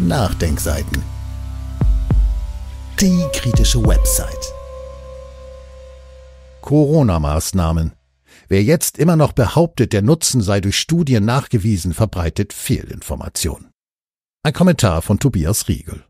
Nachdenkseiten. Die kritische Website. Corona-Maßnahmen. Wer jetzt immer noch behauptet, der Nutzen sei durch Studien nachgewiesen, verbreitet Fehlinformationen. Ein Kommentar von Tobias Riegel.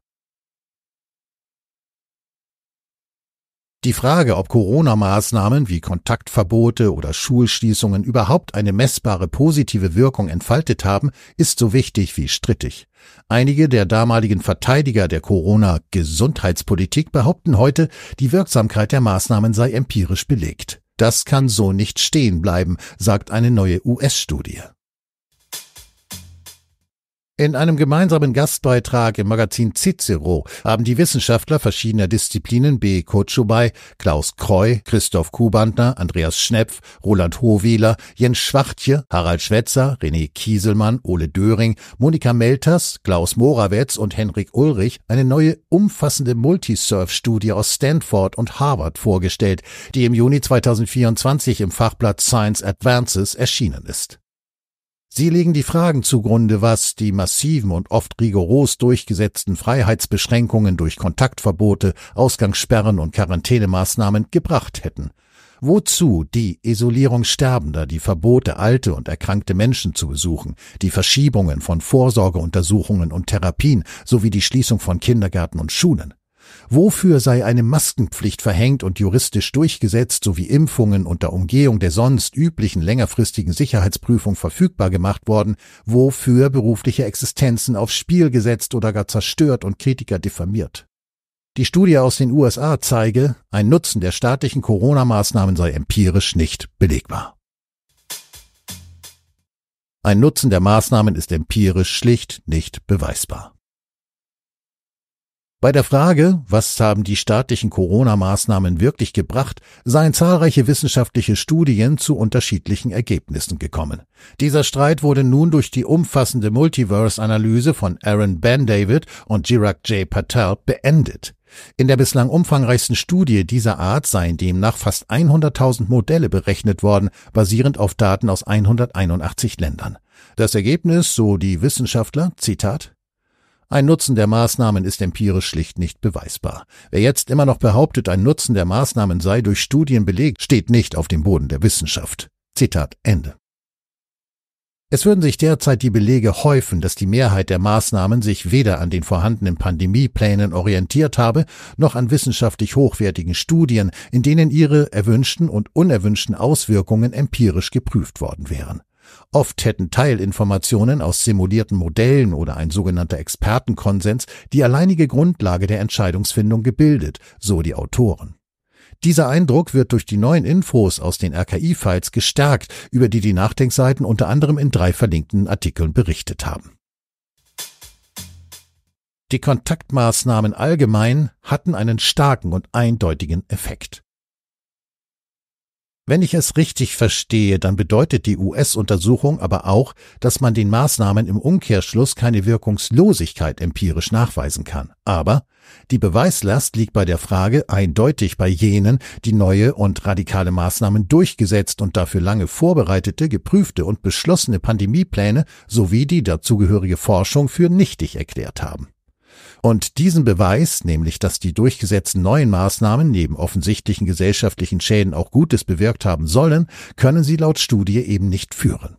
Die Frage, ob Corona-Maßnahmen wie Kontaktverbote oder Schulschließungen überhaupt eine messbare positive Wirkung entfaltet haben, ist so wichtig wie strittig. Einige der damaligen Verteidiger der Corona-Gesundheitspolitik behaupten heute, die Wirksamkeit der Maßnahmen sei empirisch belegt. Das kann so nicht stehen bleiben, sagt eine neue US-Studie. In einem gemeinsamen Gastbeitrag im Magazin Cicero haben die Wissenschaftler verschiedener Disziplinen B. Kotschubay, Klaus Kreu, Christoph Kubantner, Andreas Schnepf, Roland Hohwieler, Jens Schwachtje, Harald Schwetzer, René Kieselmann, Ole Döring, Monika Melters, Klaus Morawetz und Henrik Ulrich eine neue umfassende Multisurf-Studie aus Stanford und Harvard vorgestellt, die im Juni 2024 im Fachblatt Science Advances erschienen ist. Sie legen die Fragen zugrunde, was die massiven und oft rigoros durchgesetzten Freiheitsbeschränkungen durch Kontaktverbote, Ausgangssperren und Quarantänemaßnahmen gebracht hätten. Wozu die Isolierung Sterbender, die Verbote, alte und erkrankte Menschen zu besuchen, die Verschiebungen von Vorsorgeuntersuchungen und Therapien sowie die Schließung von Kindergärten und Schulen? Wofür sei eine Maskenpflicht verhängt und juristisch durchgesetzt sowie Impfungen unter Umgehung der sonst üblichen längerfristigen Sicherheitsprüfung verfügbar gemacht worden? Wofür berufliche Existenzen aufs Spiel gesetzt oder gar zerstört und Kritiker diffamiert? Die Studie aus den USA zeige, ein Nutzen der staatlichen Corona-Maßnahmen sei empirisch nicht belegbar. Ein Nutzen der Maßnahmen ist empirisch schlicht nicht beweisbar. Bei der Frage, was haben die staatlichen Corona-Maßnahmen wirklich gebracht, seien zahlreiche wissenschaftliche Studien zu unterschiedlichen Ergebnissen gekommen. Dieser Streit wurde nun durch die umfassende Multiverse-Analyse von Aaron Ben-David und Jirak J. Patel beendet. In der bislang umfangreichsten Studie dieser Art seien demnach fast 100.000 Modelle berechnet worden, basierend auf Daten aus 181 Ländern. Das Ergebnis, so die Wissenschaftler, Zitat, ein Nutzen der Maßnahmen ist empirisch schlicht nicht beweisbar. Wer jetzt immer noch behauptet, ein Nutzen der Maßnahmen sei durch Studien belegt, steht nicht auf dem Boden der Wissenschaft. Zitat Ende. Es würden sich derzeit die Belege häufen, dass die Mehrheit der Maßnahmen sich weder an den vorhandenen Pandemieplänen orientiert habe, noch an wissenschaftlich hochwertigen Studien, in denen ihre erwünschten und unerwünschten Auswirkungen empirisch geprüft worden wären. Oft hätten Teilinformationen aus simulierten Modellen oder ein sogenannter Expertenkonsens die alleinige Grundlage der Entscheidungsfindung gebildet, so die Autoren. Dieser Eindruck wird durch die neuen Infos aus den RKI-Files gestärkt, über die die Nachdenkseiten unter anderem in drei verlinkten Artikeln berichtet haben. Die Kontaktmaßnahmen allgemein hatten einen starken und eindeutigen Effekt. Wenn ich es richtig verstehe, dann bedeutet die US-Untersuchung aber auch, dass man den Maßnahmen im Umkehrschluss keine Wirkungslosigkeit empirisch nachweisen kann. Aber die Beweislast liegt bei der Frage eindeutig bei jenen, die neue und radikale Maßnahmen durchgesetzt und dafür lange vorbereitete, geprüfte und beschlossene Pandemiepläne sowie die dazugehörige Forschung für nichtig erklärt haben. Und diesen Beweis, nämlich dass die durchgesetzten neuen Maßnahmen neben offensichtlichen gesellschaftlichen Schäden auch Gutes bewirkt haben sollen, können sie laut Studie eben nicht führen.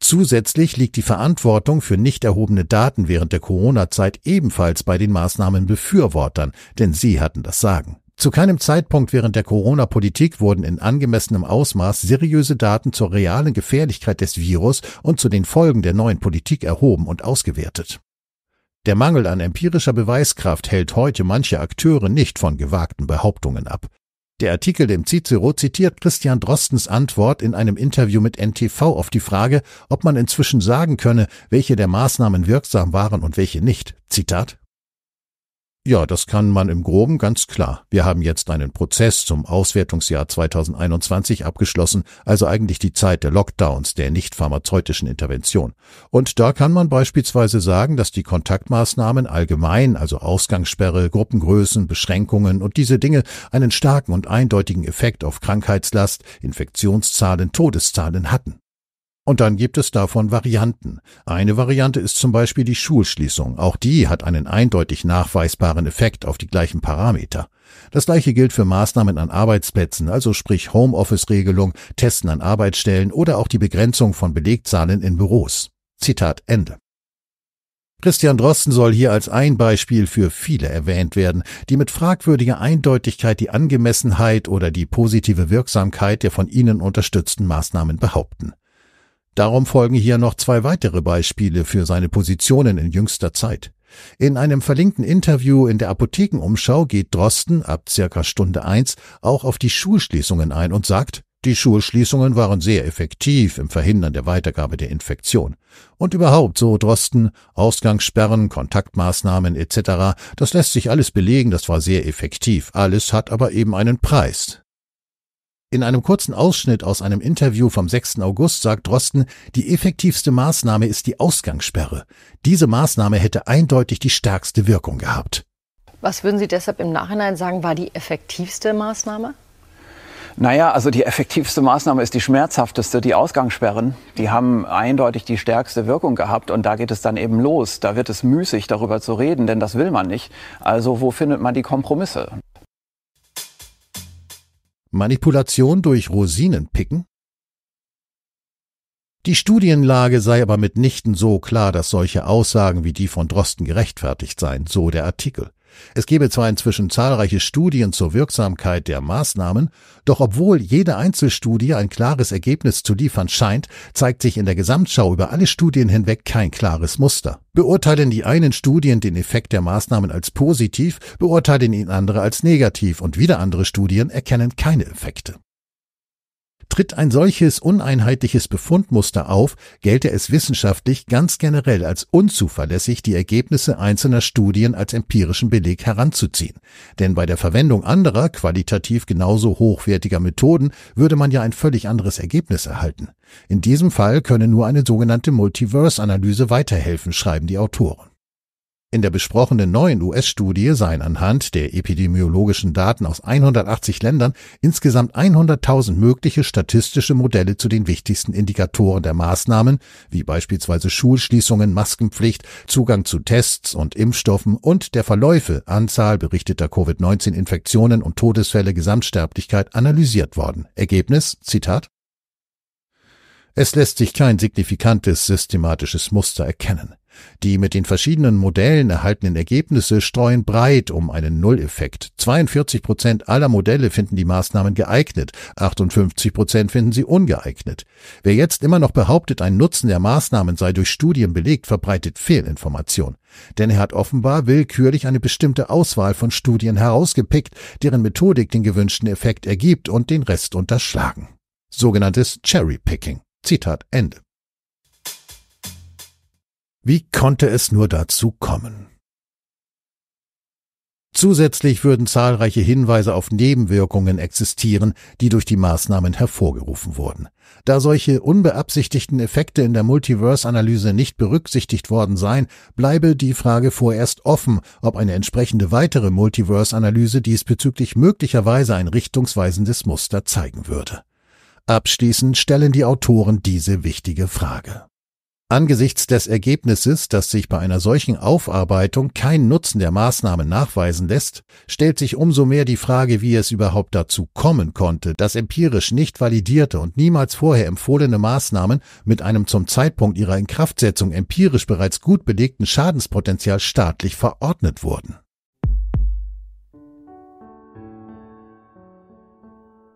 Zusätzlich liegt die Verantwortung für nicht erhobene Daten während der Corona-Zeit ebenfalls bei den Maßnahmenbefürwortern, denn sie hatten das Sagen. Zu keinem Zeitpunkt während der Corona-Politik wurden in angemessenem Ausmaß seriöse Daten zur realen Gefährlichkeit des Virus und zu den Folgen der neuen Politik erhoben und ausgewertet. Der Mangel an empirischer Beweiskraft hält heute manche Akteure nicht von gewagten Behauptungen ab. Der Artikel dem Cicero zitiert Christian Drostens Antwort in einem Interview mit NTV auf die Frage, ob man inzwischen sagen könne, welche der Maßnahmen wirksam waren und welche nicht. Zitat ja, das kann man im groben ganz klar. Wir haben jetzt einen Prozess zum Auswertungsjahr 2021 abgeschlossen, also eigentlich die Zeit der Lockdowns, der nicht pharmazeutischen Intervention. Und da kann man beispielsweise sagen, dass die Kontaktmaßnahmen allgemein, also Ausgangssperre, Gruppengrößen, Beschränkungen und diese Dinge einen starken und eindeutigen Effekt auf Krankheitslast, Infektionszahlen, Todeszahlen hatten. Und dann gibt es davon Varianten. Eine Variante ist zum Beispiel die Schulschließung. Auch die hat einen eindeutig nachweisbaren Effekt auf die gleichen Parameter. Das gleiche gilt für Maßnahmen an Arbeitsplätzen, also sprich Homeoffice-Regelung, Testen an Arbeitsstellen oder auch die Begrenzung von Belegzahlen in Büros. Zitat Ende. Christian Drosten soll hier als ein Beispiel für viele erwähnt werden, die mit fragwürdiger Eindeutigkeit die Angemessenheit oder die positive Wirksamkeit der von ihnen unterstützten Maßnahmen behaupten. Darum folgen hier noch zwei weitere Beispiele für seine Positionen in jüngster Zeit. In einem verlinkten Interview in der Apothekenumschau geht Drosten ab circa Stunde eins auch auf die Schulschließungen ein und sagt, die Schulschließungen waren sehr effektiv im Verhindern der Weitergabe der Infektion. Und überhaupt, so Drosten, Ausgangssperren, Kontaktmaßnahmen etc., das lässt sich alles belegen, das war sehr effektiv. Alles hat aber eben einen Preis. In einem kurzen Ausschnitt aus einem Interview vom 6. August sagt Drosten, die effektivste Maßnahme ist die Ausgangssperre. Diese Maßnahme hätte eindeutig die stärkste Wirkung gehabt. Was würden Sie deshalb im Nachhinein sagen, war die effektivste Maßnahme? Naja, also die effektivste Maßnahme ist die schmerzhafteste, die Ausgangssperren. Die haben eindeutig die stärkste Wirkung gehabt und da geht es dann eben los. Da wird es müßig, darüber zu reden, denn das will man nicht. Also wo findet man die Kompromisse? Manipulation durch Rosinenpicken? Die Studienlage sei aber mitnichten so klar, dass solche Aussagen wie die von Drosten gerechtfertigt seien, so der Artikel. Es gebe zwar inzwischen zahlreiche Studien zur Wirksamkeit der Maßnahmen, doch obwohl jede Einzelstudie ein klares Ergebnis zu liefern scheint, zeigt sich in der Gesamtschau über alle Studien hinweg kein klares Muster. Beurteilen die einen Studien den Effekt der Maßnahmen als positiv, beurteilen ihn andere als negativ und wieder andere Studien erkennen keine Effekte. Tritt ein solches uneinheitliches Befundmuster auf, gelte es wissenschaftlich ganz generell als unzuverlässig, die Ergebnisse einzelner Studien als empirischen Beleg heranzuziehen. Denn bei der Verwendung anderer, qualitativ genauso hochwertiger Methoden würde man ja ein völlig anderes Ergebnis erhalten. In diesem Fall könne nur eine sogenannte Multiverse-Analyse weiterhelfen, schreiben die Autoren. In der besprochenen neuen US-Studie seien anhand der epidemiologischen Daten aus 180 Ländern insgesamt 100.000 mögliche statistische Modelle zu den wichtigsten Indikatoren der Maßnahmen, wie beispielsweise Schulschließungen, Maskenpflicht, Zugang zu Tests und Impfstoffen und der Verläufe, Anzahl berichteter Covid-19-Infektionen und Todesfälle, Gesamtsterblichkeit analysiert worden. Ergebnis, Zitat, es lässt sich kein signifikantes systematisches Muster erkennen. Die mit den verschiedenen Modellen erhaltenen Ergebnisse streuen breit um einen Nulleffekt. 42 Prozent aller Modelle finden die Maßnahmen geeignet, 58 Prozent finden sie ungeeignet. Wer jetzt immer noch behauptet, ein Nutzen der Maßnahmen sei durch Studien belegt, verbreitet Fehlinformation. Denn er hat offenbar willkürlich eine bestimmte Auswahl von Studien herausgepickt, deren Methodik den gewünschten Effekt ergibt und den Rest unterschlagen. Sogenanntes Cherry-Picking. Zitat Ende. Wie konnte es nur dazu kommen? Zusätzlich würden zahlreiche Hinweise auf Nebenwirkungen existieren, die durch die Maßnahmen hervorgerufen wurden. Da solche unbeabsichtigten Effekte in der Multiverse-Analyse nicht berücksichtigt worden seien, bleibe die Frage vorerst offen, ob eine entsprechende weitere Multiverse-Analyse diesbezüglich möglicherweise ein richtungsweisendes Muster zeigen würde. Abschließend stellen die Autoren diese wichtige Frage. Angesichts des Ergebnisses, dass sich bei einer solchen Aufarbeitung kein Nutzen der Maßnahmen nachweisen lässt, stellt sich umso mehr die Frage, wie es überhaupt dazu kommen konnte, dass empirisch nicht validierte und niemals vorher empfohlene Maßnahmen mit einem zum Zeitpunkt ihrer Inkraftsetzung empirisch bereits gut belegten Schadenspotenzial staatlich verordnet wurden.